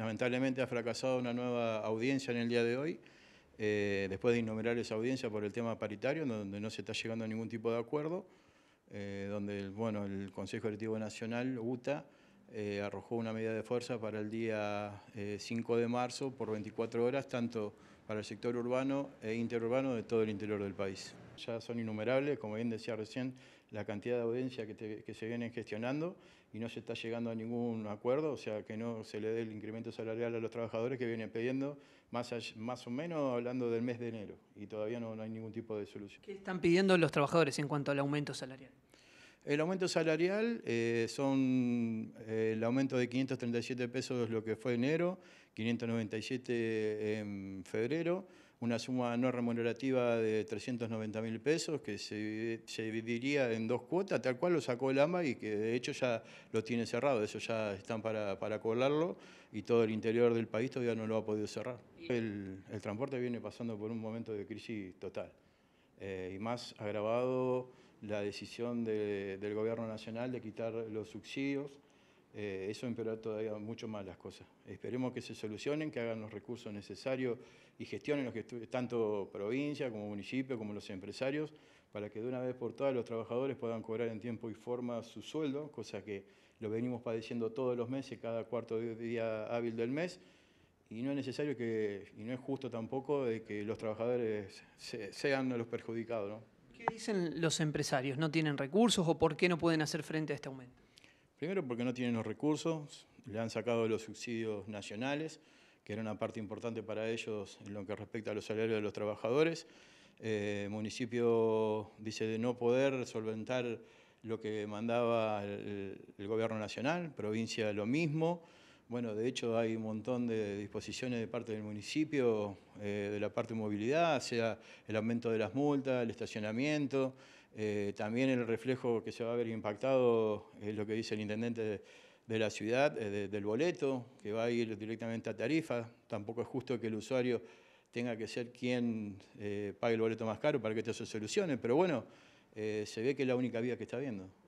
lamentablemente ha fracasado una nueva audiencia en el día de hoy, eh, después de esa audiencia por el tema paritario, donde no se está llegando a ningún tipo de acuerdo, eh, donde el, bueno, el Consejo Directivo Nacional, UTA, eh, arrojó una medida de fuerza para el día 5 eh, de marzo por 24 horas, tanto para el sector urbano e interurbano de todo el interior del país. Ya son innumerables, como bien decía recién, la cantidad de audiencias que, se vienen gestionando y no se está llegando a ningún acuerdo, o sea, que no se le dé el incremento salarial a los trabajadores que vienen pidiendo, más, o menos hablando del mes de enero, y todavía no hay ningún tipo de solución. ¿Qué están pidiendo los trabajadores en cuanto al aumento salarial? El aumento salarial eh, son eh, el aumento de 537 pesos lo que fue enero, 597 en febrero, una suma no remunerativa de 390 mil pesos que se, dividiría en dos cuotas, tal cual lo sacó el AMA y que de hecho ya lo tiene cerrado, eso ya están para, para y todo el interior del país todavía no lo ha podido cerrar. El, transporte viene pasando por un momento de crisis total eh, y más agravado la decisión del gobierno nacional de quitar los subsidios. Eh, eso empeoró todavía mucho más las cosas. Esperemos que se solucionen, que hagan los recursos necesarios y gestionen los que tanto provincia como municipio, como los empresarios, para que de una vez por todas los trabajadores puedan cobrar en tiempo y forma su sueldo, cosa que lo venimos padeciendo todos los meses, cada cuarto día hábil del mes, y no es necesario que, y no es justo tampoco de que los trabajadores sean los perjudicados. ¿no? qué dicen los empresarios? ¿No tienen recursos o por qué no pueden hacer frente a este aumento? Primero porque no tienen los recursos, le han sacado los subsidios nacionales, que era una parte importante para ellos en lo que respecta a los salarios de los trabajadores. Eh, municipio dice de no poder solventar lo que mandaba el gobierno nacional, provincia lo mismo. Bueno, de hecho hay un montón de disposiciones de parte del municipio, eh, de la parte de movilidad, sea el aumento de las multas, el estacionamiento, eh, también el reflejo que se va a ver impactado es lo que dice el intendente de, la ciudad, eh, del boleto, que va a ir directamente a tarifa. Tampoco es justo que el usuario tenga que ser quien pague el boleto más caro para que esto se solucione, pero bueno, se ve que es la única vía que está viendo.